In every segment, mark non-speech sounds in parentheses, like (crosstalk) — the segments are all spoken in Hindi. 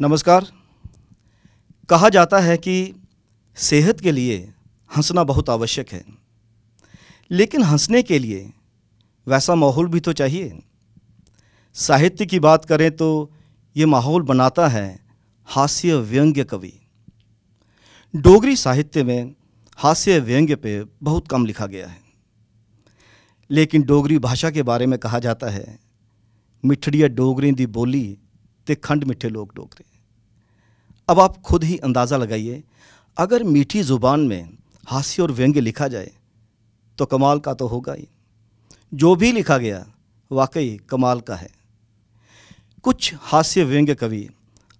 नमस्कार कहा जाता है कि सेहत के लिए हंसना बहुत आवश्यक है लेकिन हंसने के लिए वैसा माहौल भी तो चाहिए साहित्य की बात करें तो ये माहौल बनाता है हास्य व्यंग्य कवि डोगरी साहित्य में हास्य व्यंग्य पे बहुत कम लिखा गया है लेकिन डोगरी भाषा के बारे में कहा जाता है मिठड़िया डोगरी दी बोली ते खंड मिठे लोग डोगरे अब आप खुद ही अंदाज़ा लगाइए अगर मीठी ज़ुबान में हास्य और व्यंग्य लिखा जाए तो कमाल का तो होगा ही जो भी लिखा गया वाकई कमाल का है कुछ हास्य व्यंग्य कवि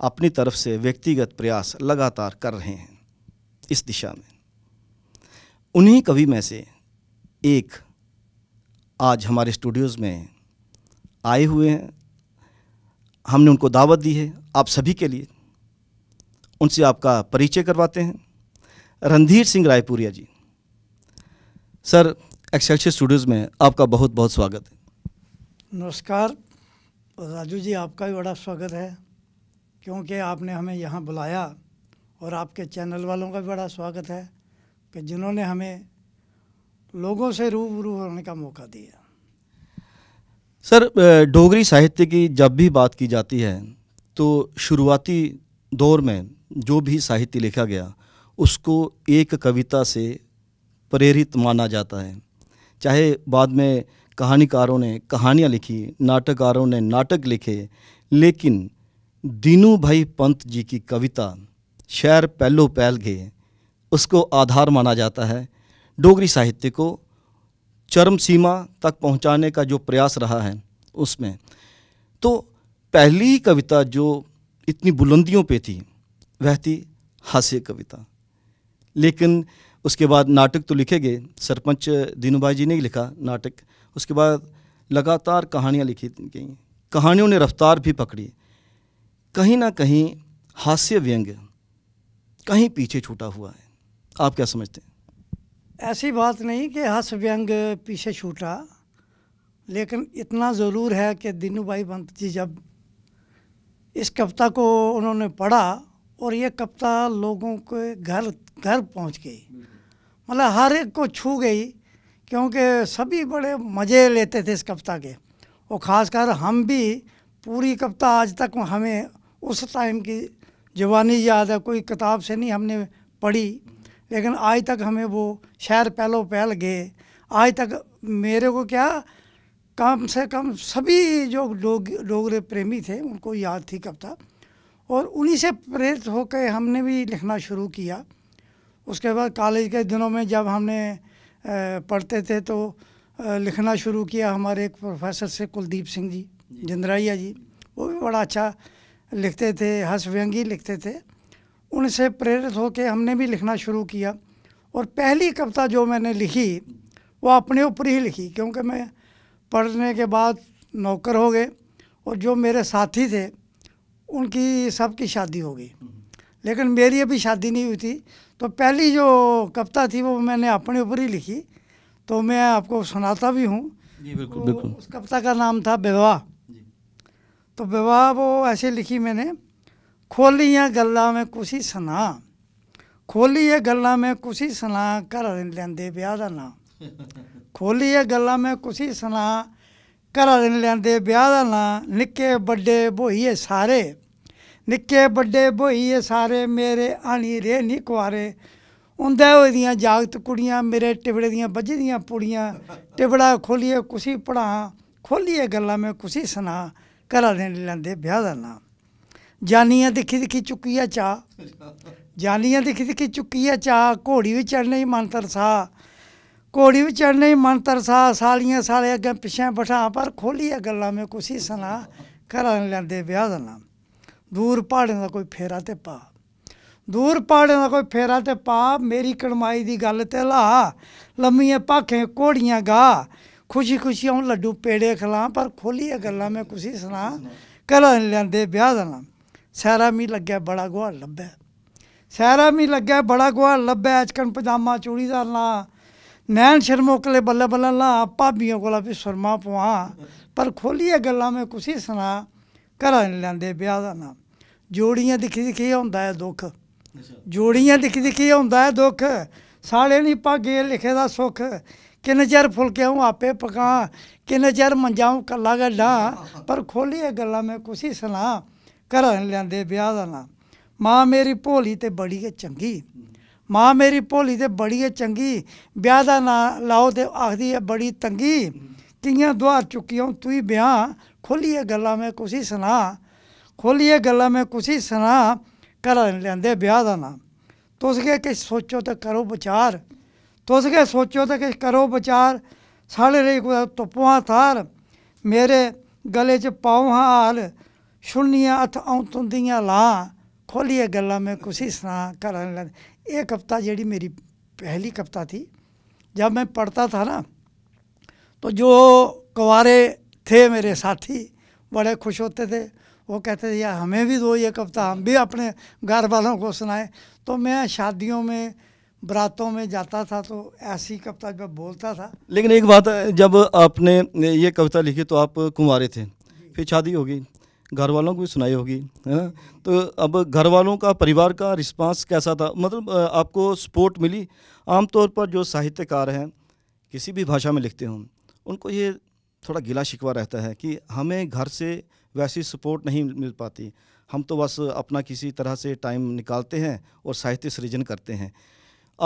अपनी तरफ से व्यक्तिगत प्रयास लगातार कर रहे हैं इस दिशा में उन्हीं कवि में से एक आज हमारे स्टूडियोज़ में आए हुए हैं हमने उनको दावत दी है आप सभी के लिए उनसे आपका परिचय करवाते हैं Randhir Singh Raipuria ji sir execution studios में आपका बहुत बहुत स्वागत है नमस्कार राजू जी आपका भी बड़ा स्वागत है क्योंकि आपने हमें यहाँ बुलाया और आपके चैनल वालों का भी बड़ा स्वागत है कि जिन्होंने हमें लोगों से रूबरू होने का मौका दिया सर डोगरी साहित्य की जब भी बात की जाती है तो शुरुआती दौर में जो भी साहित्य लिखा गया उसको एक कविता से प्रेरित माना जाता है चाहे बाद में कहानीकारों ने कहानियाँ लिखी नाटककारों ने नाटक लिखे लेकिन दीनू भाई पंत जी की कविता शहर पहलो पहल गए उसको आधार माना जाता है डोगरी साहित्य को चरम सीमा तक पहुंचाने का जो प्रयास रहा है उसमें तो पहली ही कविता जो इतनी बुलंदियों पे थी वह थी हास्य कविता लेकिन उसके बाद नाटक तो लिखे गए सरपंच दीनूभाई जी ने लिखा नाटक उसके बाद लगातार कहानियाँ लिखी गई कहानियों ने रफ्तार भी पकड़ी कहीं ना कहीं हास्य व्यंग्य कहीं पीछे छूटा हुआ है आप क्या समझते हैं ऐसी बात नहीं कि हस व्यंग पीछे छूटा लेकिन इतना ज़रूर है कि दीनू भाई पंत जी जब इस कविता को उन्होंने पढ़ा और ये कविता लोगों के घर घर पहुंच गई मतलब हर एक को छू गई क्योंकि सभी बड़े मज़े लेते थे इस कविता के और ख़ासकर हम भी पूरी कविता आज तक हमें उस टाइम की जवानी याद है कोई किताब से नहीं हमने पढ़ी लेकिन आज तक हमें वो शहर पहलो पहल गए आज तक मेरे को क्या कम से कम सभी जो डोग डोगरे प्रेमी थे उनको याद थी कविता और उन्हीं से प्रेरित होकर हमने भी लिखना शुरू किया उसके बाद कॉलेज के दिनों में जब हमने पढ़ते थे तो लिखना शुरू किया हमारे एक प्रोफेसर से कुलदीप सिंह जी जिंदराइया जी वो भी बड़ा अच्छा लिखते थे हस व्यंगी लिखते थे उनसे प्रेरित होकर हमने भी लिखना शुरू किया और पहली कविता जो मैंने लिखी वो अपने ऊपर ही लिखी क्योंकि मैं पढ़ने के बाद नौकर हो गए और जो मेरे साथी थे उनकी सबकी शादी हो गई लेकिन मेरी अभी शादी नहीं हुई थी तो पहली जो कविता थी वो मैंने अपने ऊपर ही लिखी तो मैं आपको सुनाता भी हूँ बिल्कुल बिल्कुल उस कविता का नाम था विवाह तो विवाह वो ऐसे लिखी मैंने ਖੋਲੀਆਂ ਗੱਲਾਂ ਮੈਂ ਕੁਸੀ ਸੁਣਾ ਖੋਲੀ ਇਹ ਗੱਲਾਂ ਮੈਂ ਕੁਸੀ ਸੁਣਾ ਘਰ ਲੈਂਦੇ ਵਿਆਹ ਦਾ ਨਾਂ ਖੋਲੀ ਇਹ ਗੱਲਾਂ ਮੈਂ ਕੁਸੀ ਸੁਣਾ ਘਰ ਲੈਂਦੇ ਵਿਆਹ ਦਾ ਨਾਂ ਨਿੱਕੇ ਵੱਡੇ ਭੋਈਏ ਸਾਰੇ ਨਿੱਕੇ ਵੱਡੇ ਭੋਈਏ ਸਾਰੇ ਮੇਰੇ ਆਣੀ ਰੇ ਨਹੀਂ ਕੁਾਰੇ ਹੁੰਦਾ ਉਹਦੀਆਂ ਜਾਗਤ ਕੁੜੀਆਂ ਮੇਰੇ ਟਿਬੜੇ ਦੀਆਂ ਵੱਜਦੀਆਂ ਪੁੜੀਆਂ ਟਿਬੜਾ ਖੋਲੀਏ ਕੁਸੀ ਪੜਾ ਖੋਲੀਏ ਗੱਲਾਂ ਮੈਂ ਕੁਸੀ ਸੁਣਾ ਦੇ ਲੈਂਦੇ ਵਿਆਹ ਦਾ ਨਾਂ ਜਾਨੀਆਂ ਦੇਖੀ ਦੇਖੀ ਚੁੱਕੀ ਆ ਚਾ ਜਾਨੀਆਂ ਦੇਖੀ ਦੇਖੀ ਚੁੱਕੀ ਆ ਚਾ ਘੋੜੀ ਵੀ ਚੜਨੇ ਹੀ ਮਨ ਤਰਸਾ ਘੋੜੀ ਵੀ ਚੜਨੇ ਹੀ ਮਨ ਤਰਸਾ ਸਾਲੀਆਂ ਸਾਲੇ ਅੱਗੇ ਪਿਛੇ ਬਠਾ ਪਰ ਖੋਲੀਆਂ ਗੱਲਾਂ ਮੇ ਕੁਸੀ ਸੁਣਾ ਘਰਾਂ ਲੈਂਦੇ ਵਿਆਹ ਦਾ ਨਾਮ ਦੂਰ ਪਹਾੜਾਂ ਦਾ ਕੋਈ ਫੇਰਾ ਤੇ ਪਾ ਦੂਰ ਪਹਾੜਾਂ ਦਾ ਕੋਈ ਫੇਰਾ ਤੇ ਪਾ ਮੇਰੀ ਕੜਮਾਈ ਦੀ ਗੱਲ ਤੇ ਲਾ ਲੰਮੀਆਂ ਪਾਖੇ ਕੋੜੀਆਂ ਗਾ ਖੁਸ਼ੀ ਖੁਸ਼ੀ ਆਉਂ ਲੱਡੂ ਪੇੜੇ ਖਲਾ ਪਰ ਖੋਲੀਆਂ ਗੱਲਾਂ ਮੈਂ ਕੁਸੀ ਸੁਣਾ ਕਰਾਂ ਲੈਂਦੇ ਵਿਆਹ ਦਾ ਨਾਮ सैरा मी लगे बड़ा ਗੁਹਾਰ ਲੱਭਿਆ ਸਹਿਰਾ मी लगे बड़ा ਗੁਹਾਰ ਲੱਭਿਆ ਅਚਕਨ ਪਜਾਮਾ ਚੂੜੀ ਦਾ नैन शर्मों के लिए ला भाबियों को भी सुरमा पवा पर खोलिए गला में कुछ ही सना घरा नहीं लेंदे ब्याह का नाम जोड़ियां दिक्खी दिक्खी होंदा है दुख जोड़ियां दिखी दिक्खी होंदा है दुख साले नहीं भागे लिखे दा सुख किन्ने चिर फुलके अं आपे पकां किन्ने चिर मंजा अं कला गड्ढा पर खोलिए गला में कुछ ही सना ਘਰਾਂ ਲਿਆਂਦੇ ਵਿਆਹ ਦਾ ਨਾਮ ਮਾਂ ਮੇਰੀ ਭੋਲੀ ਤੇ ਬੜੀ ਹੈ ਚੰਗੀ ਮਾਂ ਮੇਰੀ ਭੋਲੀ ਤੇ ਬੜੀ ਹੈ ਚੰਗੀ ਵਿਆਹ ਦਾ ਨਾਂ ਲਾਓ ਤੇ ਆਖਦੀ ਹੈ ਬੜੀ ਤੰਗੀ ਕਿੰਨੀਆਂ ਦੁਆਰ ਚੁੱਕੀਆਂ ਤੂੰ ਹੀ ਵਿਆਹ ਖੋਲੀਏ ਗੱਲਾਂ ਮੈਂ ਕੁਸੀ ਸੁਣਾ ਖੋਲੀਏ ਗੱਲਾਂ ਮੈਂ ਕੁਸੀ ਸੁਣਾ ਘਰਾਂ ਲਿਆਂਦੇ ਵਿਆਹ ਦਾ ਨਾਮ ਤੁਸ ਕੇ ਕਿ ਸੋਚੋ ਤੇ ਕਰੋ ਵਿਚਾਰ ਤੁਸ ਕੇ ਸੋਚੋ ਤੇ ਕਿ ਕਰੋ ਵਿਚਾਰ ਸਾਲੇ ਰੇ ਕੋ ਤਪਵਾ ਥਾਰ ਮੇਰੇ ਗਲੇ 'ਚ ਪਾਉ ਹਾਲ सुनिया अथ अं तुंदियाँ ला खोलिए गला में ही सुना घर ये कविता जी मेरी पहली कविता थी जब मैं पढ़ता था ना तो जो कुरे थे मेरे साथी बड़े खुश होते थे वो कहते थे यार हमें भी दो ये कविता हम भी अपने घर वालों को सुनाएं तो मैं शादियों में बरातों में जाता था तो ऐसी कविता जब बोलता था लेकिन एक बात जब आपने ये कविता लिखी तो आप कुंवारे थे फिर शादी हो गई घर वालों को भी सुनाई होगी है ना तो अब घर वालों का परिवार का रिस्पांस कैसा था मतलब आपको सपोर्ट मिली आमतौर पर जो साहित्यकार हैं किसी भी भाषा में लिखते हों उनको ये थोड़ा गिला शिकवा रहता है कि हमें घर से वैसी सपोर्ट नहीं मिल पाती हम तो बस अपना किसी तरह से टाइम निकालते हैं और साहित्य सृजन करते हैं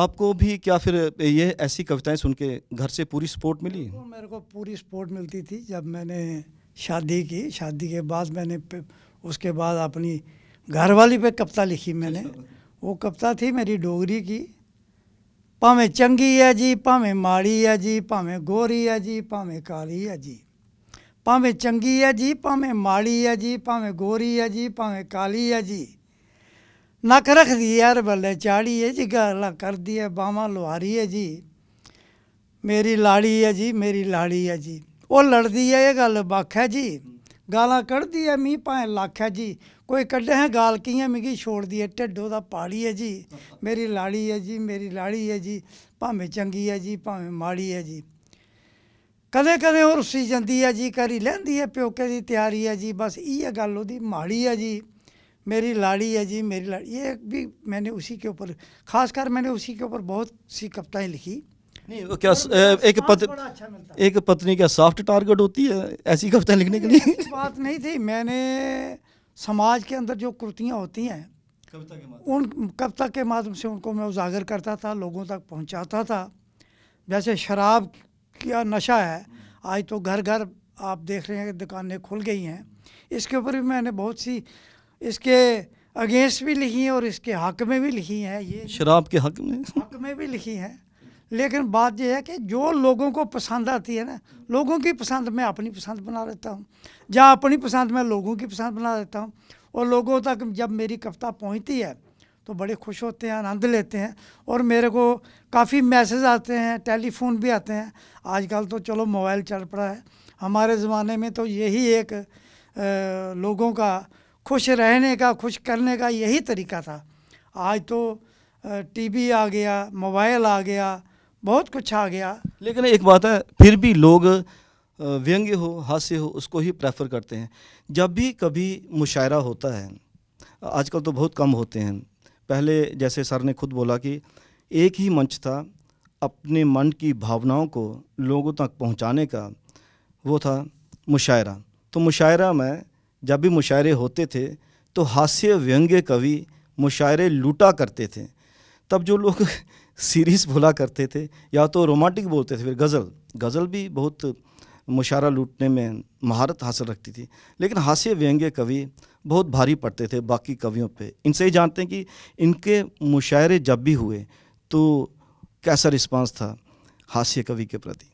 आपको भी क्या फिर ये ऐसी कविताएं सुन के घर से पूरी सपोर्ट मिली मेरे को पूरी सपोर्ट मिलती थी जब मैंने शादी की शादी के बाद मैंने उसके बाद अपनी घरवाली पे कविता लिखी मैंने (laughs) वो कविता थी मेरी डोगरी की भावें चंगी है जी भावें माड़ी है जी भावें गोरी है जी भावें काली है जी भावें चंगी है जी भावें माड़ी है जी भावें गोरी है जी भावें काली है जी नक रख दी यार बल्ले चाड़ी है जी गला कर दी है बामा लुहारी है जी मेरी लाड़ी है जी मेरी लाड़ी है जी वह लड़ती है ये गल बख है जी गाल कड़ी है मी भाए लख है जी कोई क्ढे हैं गाल कि दी है ढिडो का पाड़ी है जी मेरी लाड़ी है जी मेरी लाड़ी है जी भावें चंकी है जी भावें माड़ी है जी कदें कदें रुसी जी है जी करी लेंदी है प्योके की तैयारी है जी बस इं गल माड़ी है जी मेरी लाड़ी है जी मेरी लाड़ी ये भी मैंने उसी के ऊपर खासकर मैंने उसी के ऊपर बहुत सी कविताएँ लिखी नहीं वो क्या एक पत, अच्छा एक पत्नी क्या सॉफ्ट टारगेट होती है ऐसी कविता लिखने के लिए बात नहीं थी मैंने समाज के अंदर जो कुर्तियाँ होती हैं उन कविता के माध्यम से उनको मैं उजागर करता था लोगों तक पहुंचाता था जैसे शराब का नशा है आज तो घर घर आप देख रहे हैं कि दुकानें खुल गई हैं इसके ऊपर भी मैंने बहुत सी इसके अगेंस्ट भी लिखी हैं और इसके हक में भी लिखी हैं ये शराब के हक में हक में भी लिखी हैं लेकिन बात यह है कि जो लोगों को पसंद आती है ना लोगों की पसंद मैं अपनी पसंद बना लेता हूँ या अपनी पसंद मैं लोगों की पसंद बना लेता हूँ और लोगों तक जब मेरी कविता पहुँचती है तो बड़े खुश होते हैं आनंद लेते हैं और मेरे को काफ़ी मैसेज आते हैं टेलीफोन भी आते हैं आजकल तो चलो मोबाइल चल पड़ा है हमारे ज़माने में तो यही एक आ, लोगों का खुश रहने का खुश करने का यही तरीका था आज तो टीवी आ गया मोबाइल आ गया बहुत कुछ आ गया लेकिन एक बात है फिर भी लोग व्यंग्य हो हास्य हो उसको ही प्रेफर करते हैं जब भी कभी मुशायरा होता है आजकल तो बहुत कम होते हैं पहले जैसे सर ने खुद बोला कि एक ही मंच था अपने मन की भावनाओं को लोगों तक पहुंचाने का वो था मुशायरा तो मुशायरा में जब भी मुशायरे होते थे तो हास्य व्यंग्य कवि मुशायरे लूटा करते थे तब जो लोग सीरीज़ बोला करते थे या तो रोमांटिक बोलते थे फिर गज़ल गज़ल भी बहुत मुशारा लूटने में महारत हासिल रखती थी लेकिन हास्य व्यंग्य कवि बहुत भारी पड़ते थे बाकी कवियों पे इनसे ही जानते हैं कि इनके मुशायरे जब भी हुए तो कैसा रिस्पांस था हास्य कवि के प्रति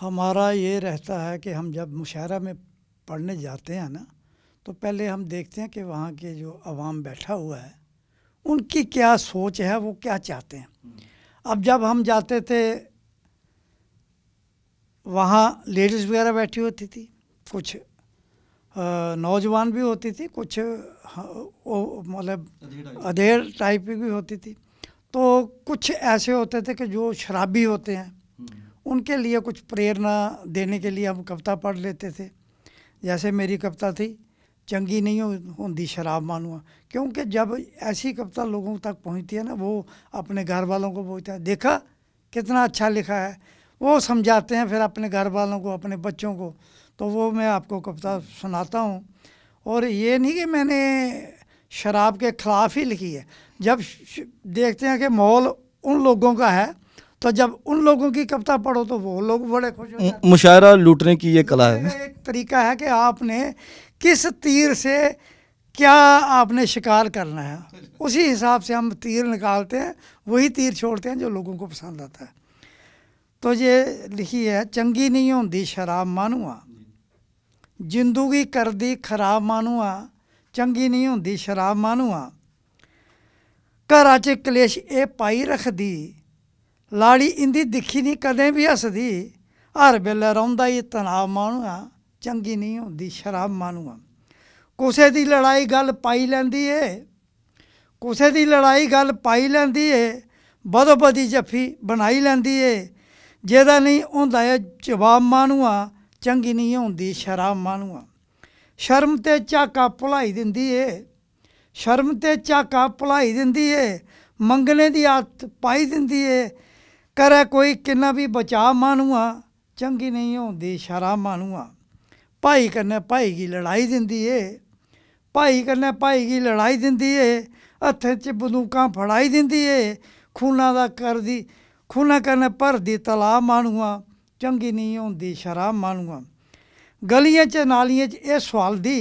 हमारा ये रहता है कि हम जब मुशायरा में पढ़ने जाते हैं ना तो पहले हम देखते हैं कि वहाँ के जो आवाम बैठा हुआ है उनकी क्या सोच है वो क्या चाहते हैं अब जब हम जाते थे वहाँ लेडीज़ वगैरह बैठी होती थी कुछ नौजवान भी होती थी कुछ मतलब अधेर टाइप की भी होती थी तो कुछ ऐसे होते थे कि जो शराबी होते हैं हम्म। उनके लिए कुछ प्रेरणा देने के लिए हम कविता पढ़ लेते थे जैसे मेरी कविता थी चंगी नहीं होती शराब मानुआ क्योंकि जब ऐसी कविता लोगों तक पहुंचती है ना वो अपने घर वालों को बोलते हैं देखा कितना अच्छा लिखा है वो समझाते हैं फिर अपने घर वालों को अपने बच्चों को तो वो मैं आपको कविता सुनाता हूँ और ये नहीं कि मैंने शराब के ख़िलाफ़ ही लिखी है जब देखते हैं कि माहौल उन लोगों का है तो जब उन लोगों की कविता पढ़ो तो वो लोग बड़े खुश मुशायरा लूटने की ये कला है एक तरीका है कि आपने ਕਿਸ ਤੀਰ ਸੇ ਕਿਆ ਆਪਨੇ ਸ਼ਿਕਾਰ ਕਰਨਾ ਹੈ ਉਸੇ ਹਿਸਾਬ ਸੇ ਹਮ ਤੀਰ ਨਿਕਾਲਤੇ ਹੈ ਵਹੀ ਤੀਰ ਛੋੜਤੇ ਹੈ ਜੋ लोगों ਕੋ ਪਸੰਦ ਆਤਾ ਹੈ ਤੋ ये ਲਿਖੀ ਹੈ ਚੰਗੀ ਨਹੀਂ ਹੁੰਦੀ ਸ਼ਰਾਬ ਮਾਨੂਆ ਜਿੰਦੂਗੀ ਕਰਦੀ ਖਰਾਬ ਮਾਨੂਆ ਚੰਗੀ ਨਹੀਂ ਹੁੰਦੀ ਸ਼ਰਾਬ ਮਾਨੂਆ ਘਰਾਂ 'ਚ ਕਲੇਸ਼ ਇਹ ਪਾਈ ਰੱਖਦੀ ਲਾੜੀ ਇੰਦੀ ਦਿਖੀ ਨਹੀਂ ਕਦੇ ਵੀ ਹੱਸਦੀ ਹਰ ਵੇਲੇ ਰੋਂਦਾ ਹੀ ਤਣਾਅ ਮਾਨੂਆ ਚੰਗੀ ਨਹੀਂ ਹੁੰਦੀ ਸ਼ਰਾਬ ਮਾਨੂਆ ਕੁਸੇ ਦੀ ਲੜਾਈ ਗੱਲ ਪਾਈ ਲੈਂਦੀ ਏ ਕੁਸੇ ਦੀ ਲੜਾਈ ਗੱਲ ਪਾਈ ਲੈਂਦੀ ਏ ਬਦੋਬਦੀ ਜੱਫੀ ਬਣਾਈ ਲੈਂਦੀ ਏ ਜਿਹਦਾ ਨਹੀਂ ਹੁੰਦਾ ਏ ਜਵਾਬ ਮਾਨੂਆ ਚੰਗੀ ਨਹੀਂ ਹੁੰਦੀ ਸ਼ਰਾਬ ਮਾਨੂਆ ਸ਼ਰਮ ਤੇ ਚਾਕਾ ਭੁਲਾਈ ਦਿੰਦੀ ਏ ਸ਼ਰਮ ਤੇ ਚਾਕਾ ਭੁਲਾਈ ਦਿੰਦੀ ਏ ਮੰਗਣੇ ਦੀ ਆਤ ਪਾਈ ਦਿੰਦੀ ਏ ਕਰੇ ਕੋਈ ਕਿੰਨਾ ਵੀ ਬਚਾ ਮਾਨੂਆ ਚੰਗੀ ਨਹੀਂ ਹੁੰਦੀ ਸ਼ਰਾਬ ਮਾਨੂਆ ਭਾਈ ਕਰਨੇ ਭਾਈ ਦੀ ਲੜਾਈ ਦਿੰਦੀ ਏ ਭਾਈ ਕਰਨੇ ਭਾਈ ਦੀ ਲੜਾਈ ਦਿੰਦੀ ਏ ਹੱਥੇ 'ਚ ਬੰਦੂਕਾਂ ਫੜਾਈ ਦਿੰਦੀ ਏ ਖੂਨਾਂ ਦਾ ਕਰਦੀ ਖੂਨਾਂ ਕਰਨ ਭਰਦੀ ਤਲਾ ਮਾਣੂਆ ਚੰਗੀ ਨਹੀਂ ਹੁੰਦੀ ਸ਼ਰਾਬ ਮਾਣੂਆ ਗਲੀਆਂ 'ਚ ਨਾਲੀਆਂ 'ਚ ਇਹ ਸਵਾਲ ਦੀ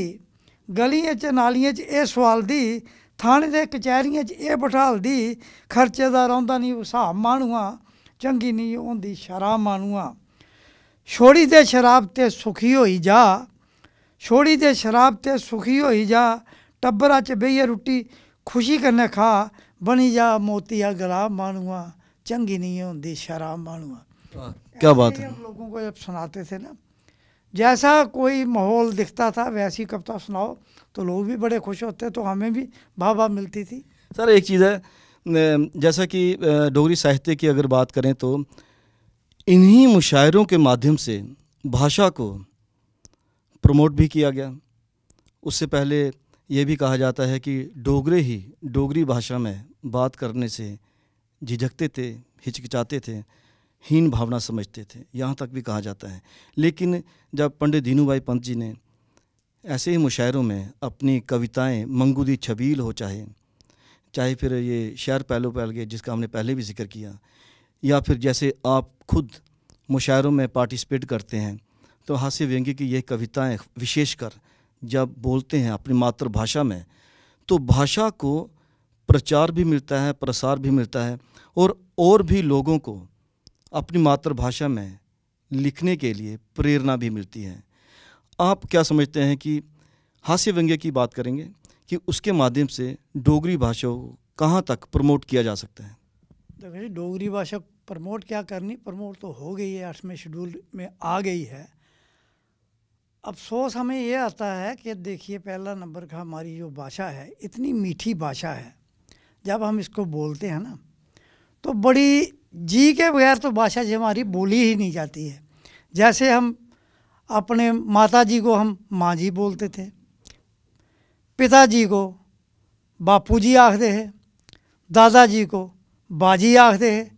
ਗਲੀਆਂ 'ਚ ਨਾਲੀਆਂ 'ਚ ਇਹ ਸਵਾਲ ਦੀ ਥਾਣੇ ਦੇ ਕਚਹਿਰੀਆਂ 'ਚ ਇਹ ਦੀ ਖਰਚੇ ਦਾ ਰੌਂਦਾ ਨਹੀਂ ਹਿਸਾਬ ਮਾਣੂਆ ਚੰਗੀ ਨਹੀਂ ਹੁੰਦੀ ਸ਼ਰਾਬ ਮਾਣੂਆ छोड़ी दे शराब ते सुखी ही जा छोड़ी दे शराब ते सुखी ही जा टब्बरा च बेहियै रुट्टी खुशी कन्नै खा बनी जा मोती या गला मानुआ चंगी नहीं होती शराब मानुआ क्या बात है हम लोगों को जब सुनाते थे ना जैसा कोई माहौल दिखता था वैसी कविता सुनाओ तो लोग भी बड़े खुश होते तो हमें भी भाभा मिलती थी सर एक चीज़ है जैसा कि डोगरी साहित्य की अगर बात करें तो इन्हीं मुशायरों के माध्यम से भाषा को प्रमोट भी किया गया उससे पहले ये भी कहा जाता है कि डोगरे ही डोगरी भाषा में बात करने से झिझकते थे हिचकिचाते थे हीन भावना समझते थे यहाँ तक भी कहा जाता है लेकिन जब पंडित दीनू भाई पंत जी ने ऐसे ही मुशायरों में अपनी कविताएं मंगूदी छबील हो चाहे चाहे फिर ये शहर पहलो पहल गए जिसका हमने पहले भी जिक्र किया या फिर जैसे आप खुद मुशायरों में पार्टिसिपेट करते हैं तो हास्य व्यंग्य की यह कविताएं विशेषकर जब बोलते हैं अपनी मातृभाषा में तो भाषा को प्रचार भी मिलता है प्रसार भी मिलता है और और भी लोगों को अपनी मातृभाषा में लिखने के लिए प्रेरणा भी मिलती है आप क्या समझते हैं कि हास्य व्यंग्य की बात करेंगे कि उसके माध्यम से डोगरी भाषा को कहाँ तक प्रमोट किया जा सकता है देखो तो जी डोगरी भाषा प्रमोट क्या करनी प्रमोट तो हो गई है आठवें शेड्यूल में आ गई है अफसोस हमें ये आता है कि देखिए पहला नंबर का हमारी जो भाषा है इतनी मीठी भाषा है जब हम इसको बोलते हैं ना तो बड़ी जी के बगैर तो भाषा जो हमारी बोली ही नहीं जाती है जैसे हम अपने माता जी को हम माँ जी बोलते थे पिताजी को बापू जी आखते हैं दादाजी को बाजी आखते हैं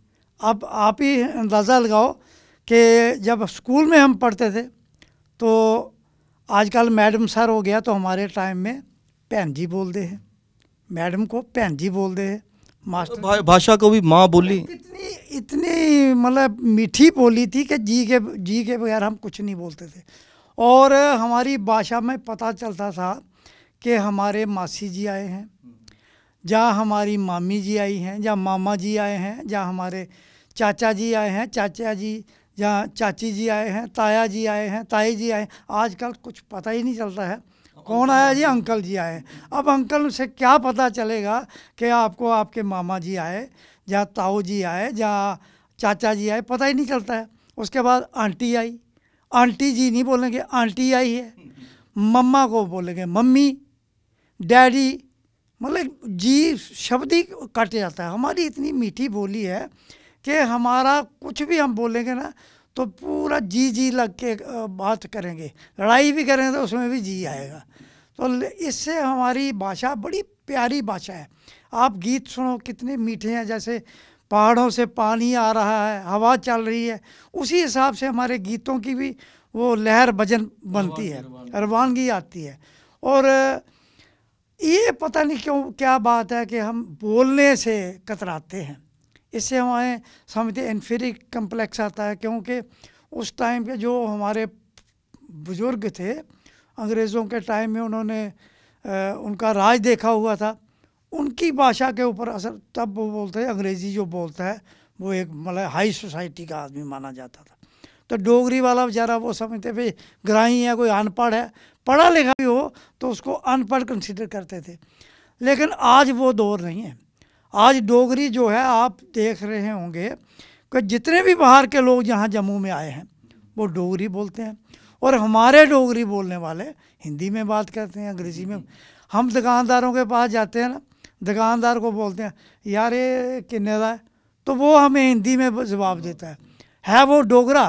अब आप ही अंदाज़ा लगाओ कि जब स्कूल में हम पढ़ते थे तो आजकल मैडम सर हो गया तो हमारे टाइम में भैन जी बोलते हैं मैडम को भैन जी बोलते हैं मास्टर तो भाषा को भी माँ बोली इतनी इतनी मतलब मीठी बोली थी कि जी के जी के बगैर हम कुछ नहीं बोलते थे और हमारी भाषा में पता चलता था कि हमारे मासी जी आए हैं जहाँ हमारी मामी जी आई हैं जहाँ मामा जी आए हैं जहाँ हमारे चाचा जी आए हैं चाचा जी जहाँ चाची जी आए हैं ताया जी आए हैं ताई जी आए आजकल कुछ पता ही नहीं चलता है कौन आया जी अंकल जी आए अब अंकल से क्या पता चलेगा कि आपको आपके मामा जी आए जहाँ ताऊ जी आए जहाँ चाचा जी आए पता ही नहीं चलता है उसके बाद आंटी आई आंटी जी नहीं बोलेंगे आंटी आई है मम्मा को बोलेंगे मम्मी डैडी मतलब जी शब्द ही कट जाता है हमारी इतनी मीठी बोली है कि हमारा कुछ भी हम बोलेंगे ना तो पूरा जी जी लग के बात करेंगे लड़ाई भी करेंगे तो उसमें भी जी आएगा तो इससे हमारी भाषा बड़ी प्यारी भाषा है आप गीत सुनो कितने मीठे हैं जैसे पहाड़ों से पानी आ रहा है हवा चल रही है उसी हिसाब से हमारे गीतों की भी वो लहर भजन बनती है रवानगी आती है और ये पता नहीं क्यों क्या बात है कि हम बोलने से कतराते हैं इससे हमारे समझते इन्फेरी कम्प्लेक्स आता है क्योंकि उस टाइम के जो हमारे बुज़ुर्ग थे अंग्रेज़ों के टाइम में उन्होंने आ, उनका राज देखा हुआ था उनकी भाषा के ऊपर असर तब वो बोलते हैं अंग्रेज़ी जो बोलता है वो एक मतलब हाई सोसाइटी का आदमी माना जाता था तो डोगरी वाला बेचारा वो समझते भाई ग्राही है कोई अनपढ़ है पढ़ा लिखा भी हो तो उसको अनपढ़ कंसिडर करते थे लेकिन आज वो दौर नहीं है आज डोगरी जो है आप देख रहे होंगे कि जितने भी बाहर के लोग जहाँ जम्मू में आए हैं वो डोगरी बोलते हैं और हमारे डोगरी बोलने वाले हिंदी में बात करते हैं अंग्रेजी में हम दुकानदारों के पास जाते हैं ना दुकानदार को बोलते हैं यार ये किन्ने का है तो वो हमें हिंदी में जवाब देता है है वो डोगरा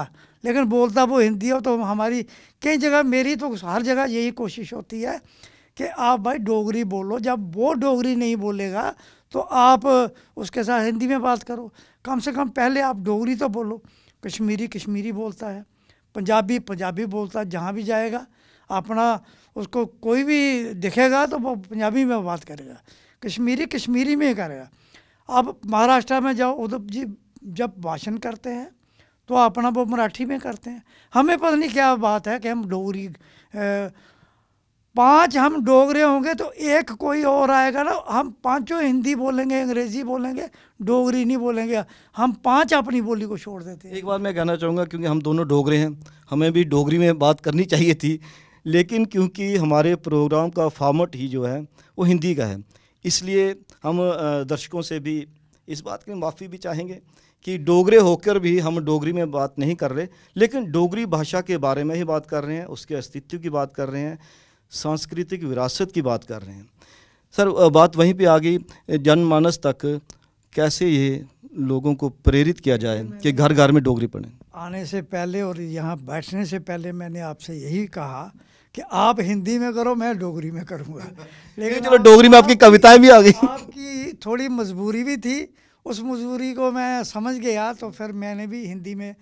लेकिन बोलता वो हिंदी हो तो हमारी कई जगह मेरी तो हर जगह यही कोशिश होती है कि आप भाई डोगरी बोलो जब वो डोगरी नहीं बोलेगा तो आप उसके साथ हिंदी में बात करो कम से कम पहले आप डोगरी तो बोलो कश्मीरी कश्मीरी बोलता है पंजाबी पंजाबी बोलता है जहाँ भी जाएगा अपना उसको कोई भी दिखेगा तो वो पंजाबी में बात करेगा कश्मीरी कश्मीरी में करेगा अब महाराष्ट्र में जाओ उधर जी जब भाषण करते हैं तो अपना वो मराठी में करते हैं हमें पता नहीं क्या बात है कि हम डोगरी पांच हम डोगरे होंगे तो एक कोई और आएगा ना हम पांचों हिंदी बोलेंगे अंग्रेजी बोलेंगे डोगरी नहीं बोलेंगे हम पांच अपनी बोली को छोड़ देते हैं एक बार मैं कहना चाहूँगा क्योंकि हम दोनों डोगरे हैं हमें भी डोगरी में बात करनी चाहिए थी लेकिन क्योंकि हमारे प्रोग्राम का फॉर्मेट ही जो है वो हिंदी का है इसलिए हम दर्शकों से भी इस बात की माफ़ी भी चाहेंगे कि डोगरे होकर भी हम डोगरी में बात नहीं कर रहे लेकिन डोगरी भाषा के बारे में ही बात कर रहे हैं उसके अस्तित्व की बात कर रहे हैं सांस्कृतिक विरासत की बात कर रहे हैं सर बात वहीं पे आ गई जनमानस तक कैसे ये लोगों को प्रेरित किया जाए कि घर घर में डोगरी पढ़ें आने से पहले और यहाँ बैठने से पहले मैंने आपसे यही कहा कि आप हिंदी में करो मैं डोगरी में करूँगा लेकिन चलो डोगरी में आपकी कविताएं भी आ गई आपकी थोड़ी मजबूरी भी थी उस मजबूरी को मैं समझ गया तो फिर मैंने भी हिंदी में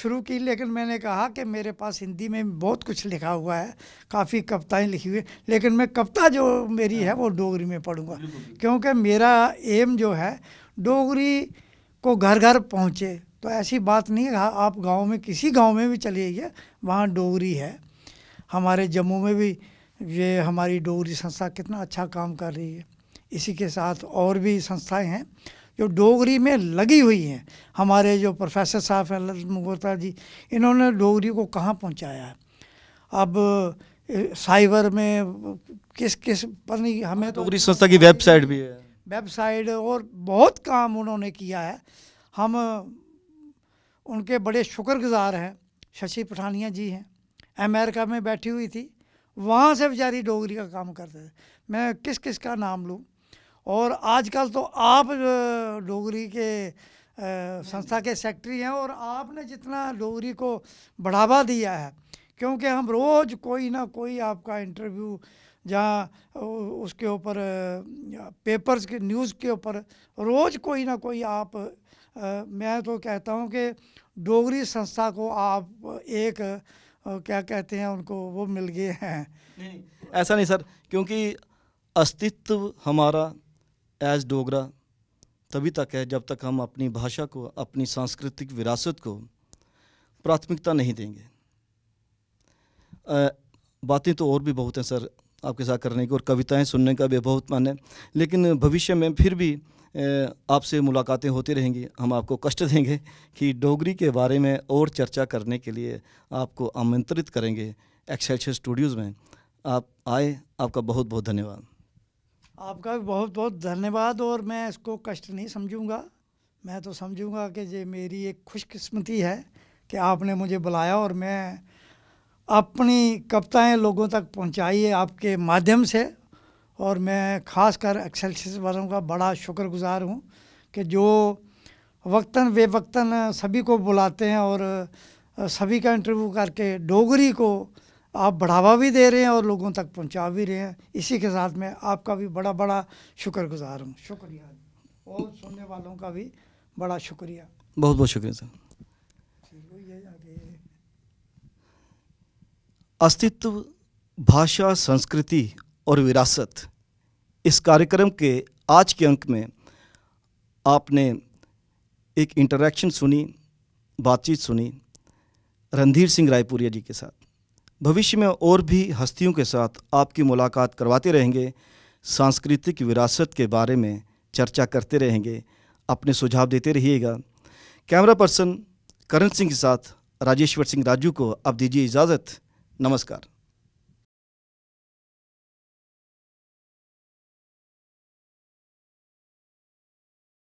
शुरू की लेकिन मैंने कहा कि मेरे पास हिंदी में बहुत कुछ लिखा हुआ है काफ़ी कविताएँ लिखी हुई लेकिन मैं कविता जो मेरी है वो डोगरी में पढ़ूंगा क्योंकि मेरा एम जो है डोगरी को घर घर पहुँचे तो ऐसी बात नहीं है आप गांव में किसी गांव में भी चले जाइए वहाँ डोगरी है हमारे जम्मू में भी ये हमारी डोगरी संस्था कितना अच्छा काम कर रही है इसी के साथ और भी संस्थाएँ हैं जो डोगरी में लगी हुई हैं हमारे जो प्रोफेसर साहब हैं मुगोता जी इन्होंने डोगरी को कहाँ पहुँचाया है अब साइबर में किस किस पर नहीं हमें हाँ, तो डोगरी संस्था की वेबसाइट भी है वेबसाइट और बहुत काम उन्होंने किया है हम उनके बड़े शुक्रगुजार हैं शशि पठानिया जी हैं अमेरिका में बैठी हुई थी वहाँ से बेचारी डोगरी का काम करते थे मैं किस किस का नाम लूँ और आजकल तो आप डोगरी के संस्था के सेक्रेटरी हैं और आपने जितना डोगरी को बढ़ावा दिया है क्योंकि हम रोज़ कोई ना कोई आपका इंटरव्यू जहाँ उसके ऊपर पेपर्स के न्यूज़ के ऊपर रोज़ कोई ना कोई आप आ, मैं तो कहता हूँ कि डोगरी संस्था को आप एक आ, क्या कहते हैं उनको वो मिल गए हैं नहीं ऐसा नहीं सर क्योंकि अस्तित्व हमारा एज डोगरा तभी तक है जब तक हम अपनी भाषा को अपनी सांस्कृतिक विरासत को प्राथमिकता नहीं देंगे बातें तो और भी बहुत हैं सर आपके साथ करने की और कविताएं सुनने का भी बहुत मन है लेकिन भविष्य में फिर भी आपसे मुलाकातें होती रहेंगी हम आपको कष्ट देंगे कि डोगरी के बारे में और चर्चा करने के लिए आपको आमंत्रित करेंगे एक्सेल्शियर स्टूडियोज़ में आप आए आपका बहुत बहुत धन्यवाद आपका भी बहुत बहुत धन्यवाद और मैं इसको कष्ट नहीं समझूंगा मैं तो समझूंगा कि ये मेरी एक खुशकिस्मती है कि आपने मुझे बुलाया और मैं अपनी कविताएँ लोगों तक पहुँचाई है आपके माध्यम से और मैं खासकर एक्सेलसिस वालों का बड़ा शुक्रगुजार हूँ कि जो वक्तन बेवक्तन सभी को बुलाते हैं और सभी का इंटरव्यू करके डोगरी को आप बढ़ावा भी दे रहे हैं और लोगों तक पहुंचा भी रहे हैं इसी के साथ मैं आपका भी बड़ा बड़ा शुक्रगुजार हूँ शुक्रिया और सुनने वालों का भी बड़ा शुक्रिया बहुत बहुत शुक्रिया सर अस्तित्व भाषा संस्कृति और विरासत इस कार्यक्रम के आज के अंक में आपने एक इंटरेक्शन सुनी बातचीत सुनी रणधीर सिंह रायपुरिया जी के साथ भविष्य में और भी हस्तियों के साथ आपकी मुलाकात करवाते रहेंगे सांस्कृतिक विरासत के बारे में चर्चा करते रहेंगे अपने सुझाव देते रहिएगा कैमरा पर्सन करण सिंह के साथ राजेश्वर सिंह राजू को अब दीजिए इजाज़त नमस्कार